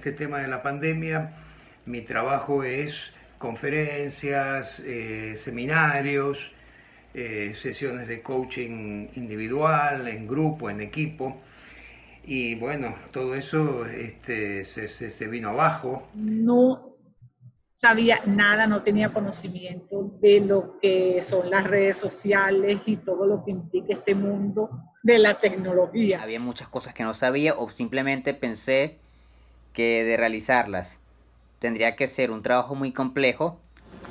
este tema de la pandemia, mi trabajo es conferencias, eh, seminarios, eh, sesiones de coaching individual, en grupo, en equipo. Y bueno, todo eso este, se, se vino abajo. No sabía nada, no tenía conocimiento de lo que son las redes sociales y todo lo que implica este mundo de la tecnología. Había muchas cosas que no sabía o simplemente pensé que de realizarlas tendría que ser un trabajo muy complejo.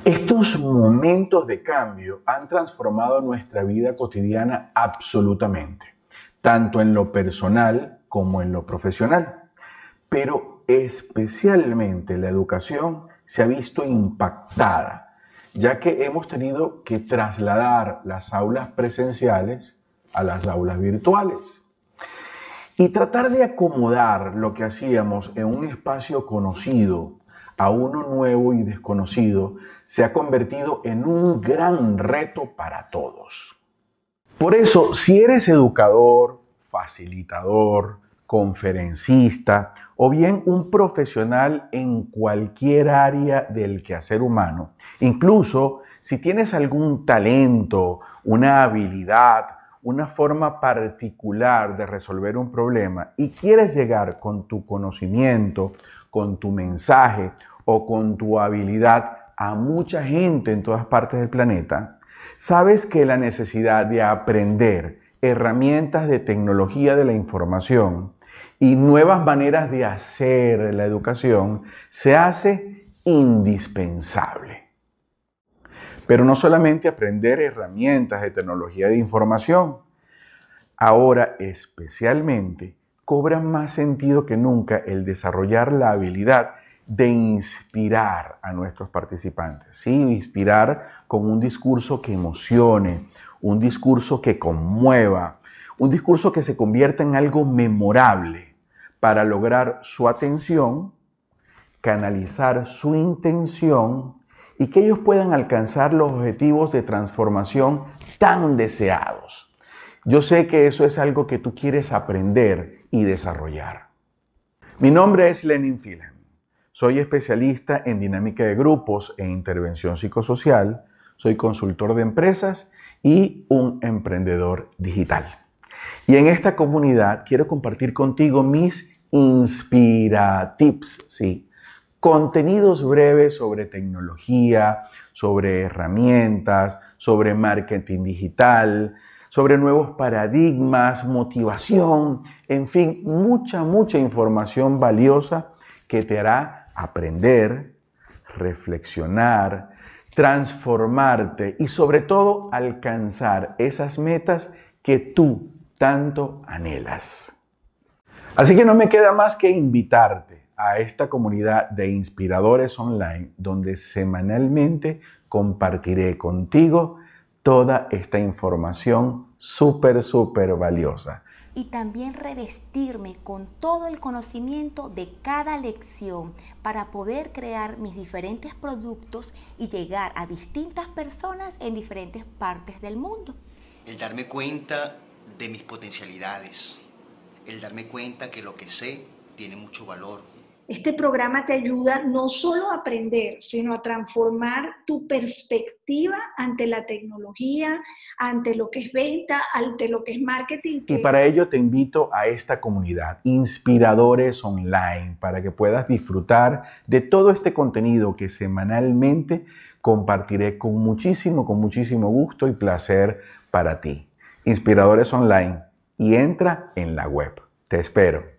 Estos momentos de cambio han transformado nuestra vida cotidiana absolutamente, tanto en lo personal como en lo profesional. Pero especialmente la educación se ha visto impactada, ya que hemos tenido que trasladar las aulas presenciales a las aulas virtuales. Y tratar de acomodar lo que hacíamos en un espacio conocido a uno nuevo y desconocido se ha convertido en un gran reto para todos. Por eso, si eres educador, facilitador, conferencista o bien un profesional en cualquier área del quehacer humano, incluso si tienes algún talento, una habilidad, una forma particular de resolver un problema y quieres llegar con tu conocimiento, con tu mensaje o con tu habilidad a mucha gente en todas partes del planeta, sabes que la necesidad de aprender herramientas de tecnología de la información y nuevas maneras de hacer la educación se hace indispensable. Pero no solamente aprender herramientas de tecnología de información, ahora especialmente cobra más sentido que nunca el desarrollar la habilidad de inspirar a nuestros participantes, ¿sí? inspirar con un discurso que emocione, un discurso que conmueva, un discurso que se convierta en algo memorable para lograr su atención, canalizar su intención y que ellos puedan alcanzar los objetivos de transformación tan deseados. Yo sé que eso es algo que tú quieres aprender y desarrollar. Mi nombre es Lenin filen Soy especialista en dinámica de grupos e intervención psicosocial. Soy consultor de empresas y un emprendedor digital. Y en esta comunidad quiero compartir contigo mis inspira tips, sí, contenidos breves sobre tecnología, sobre herramientas, sobre marketing digital, sobre nuevos paradigmas, motivación, en fin, mucha, mucha información valiosa que te hará aprender, reflexionar, transformarte y sobre todo alcanzar esas metas que tú tanto anhelas. Así que no me queda más que invitarte a esta comunidad de inspiradores online donde semanalmente compartiré contigo toda esta información súper, súper valiosa. Y también revestirme con todo el conocimiento de cada lección para poder crear mis diferentes productos y llegar a distintas personas en diferentes partes del mundo. El darme cuenta de mis potencialidades, el darme cuenta que lo que sé tiene mucho valor, este programa te ayuda no solo a aprender, sino a transformar tu perspectiva ante la tecnología, ante lo que es venta, ante lo que es marketing. Y para ello te invito a esta comunidad, Inspiradores Online, para que puedas disfrutar de todo este contenido que semanalmente compartiré con muchísimo, con muchísimo gusto y placer para ti. Inspiradores Online y entra en la web. Te espero.